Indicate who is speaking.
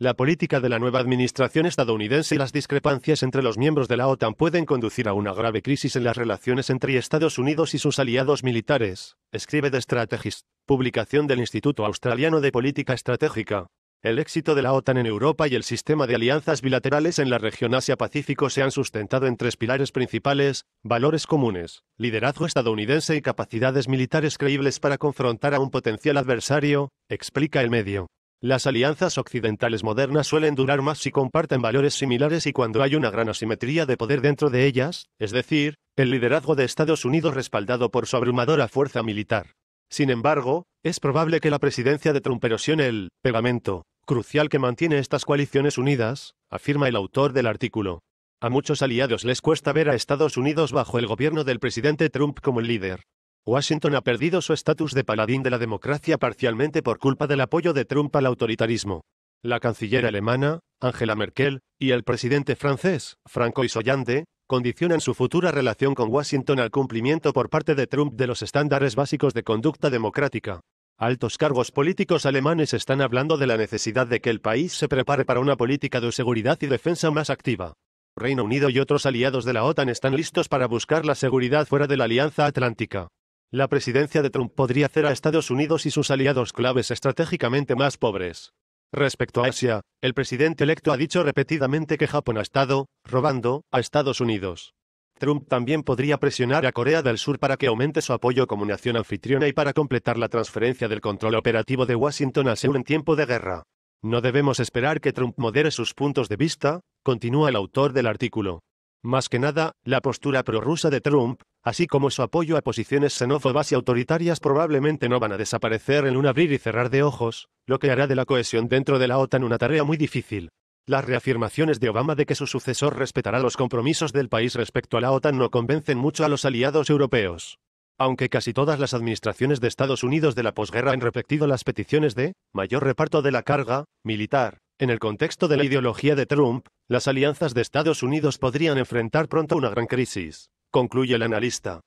Speaker 1: La política de la nueva administración estadounidense y las discrepancias entre los miembros de la OTAN pueden conducir a una grave crisis en las relaciones entre Estados Unidos y sus aliados militares, escribe The Strategist, publicación del Instituto Australiano de Política Estratégica. El éxito de la OTAN en Europa y el sistema de alianzas bilaterales en la región Asia-Pacífico se han sustentado en tres pilares principales, valores comunes, liderazgo estadounidense y capacidades militares creíbles para confrontar a un potencial adversario, explica el medio. Las alianzas occidentales modernas suelen durar más si comparten valores similares y cuando hay una gran asimetría de poder dentro de ellas, es decir, el liderazgo de Estados Unidos respaldado por su abrumadora fuerza militar. Sin embargo, es probable que la presidencia de Trump erosione el pegamento crucial que mantiene estas coaliciones unidas, afirma el autor del artículo. A muchos aliados les cuesta ver a Estados Unidos bajo el gobierno del presidente Trump como el líder, Washington ha perdido su estatus de paladín de la democracia parcialmente por culpa del apoyo de Trump al autoritarismo. La canciller alemana, Angela Merkel, y el presidente francés, Franco Hollande, condicionan su futura relación con Washington al cumplimiento por parte de Trump de los estándares básicos de conducta democrática. Altos cargos políticos alemanes están hablando de la necesidad de que el país se prepare para una política de seguridad y defensa más activa. Reino Unido y otros aliados de la OTAN están listos para buscar la seguridad fuera de la Alianza Atlántica. La presidencia de Trump podría hacer a Estados Unidos y sus aliados claves estratégicamente más pobres. Respecto a Asia, el presidente electo ha dicho repetidamente que Japón ha estado robando a Estados Unidos. Trump también podría presionar a Corea del Sur para que aumente su apoyo como nación anfitriona y para completar la transferencia del control operativo de Washington a Seúl en tiempo de guerra. No debemos esperar que Trump modere sus puntos de vista, continúa el autor del artículo. Más que nada, la postura prorrusa de Trump, así como su apoyo a posiciones xenófobas y autoritarias probablemente no van a desaparecer en un abrir y cerrar de ojos, lo que hará de la cohesión dentro de la OTAN una tarea muy difícil. Las reafirmaciones de Obama de que su sucesor respetará los compromisos del país respecto a la OTAN no convencen mucho a los aliados europeos. Aunque casi todas las administraciones de Estados Unidos de la posguerra han repetido las peticiones de mayor reparto de la carga militar, en el contexto de la ideología de Trump, las alianzas de Estados Unidos podrían enfrentar pronto una gran crisis concluye el analista.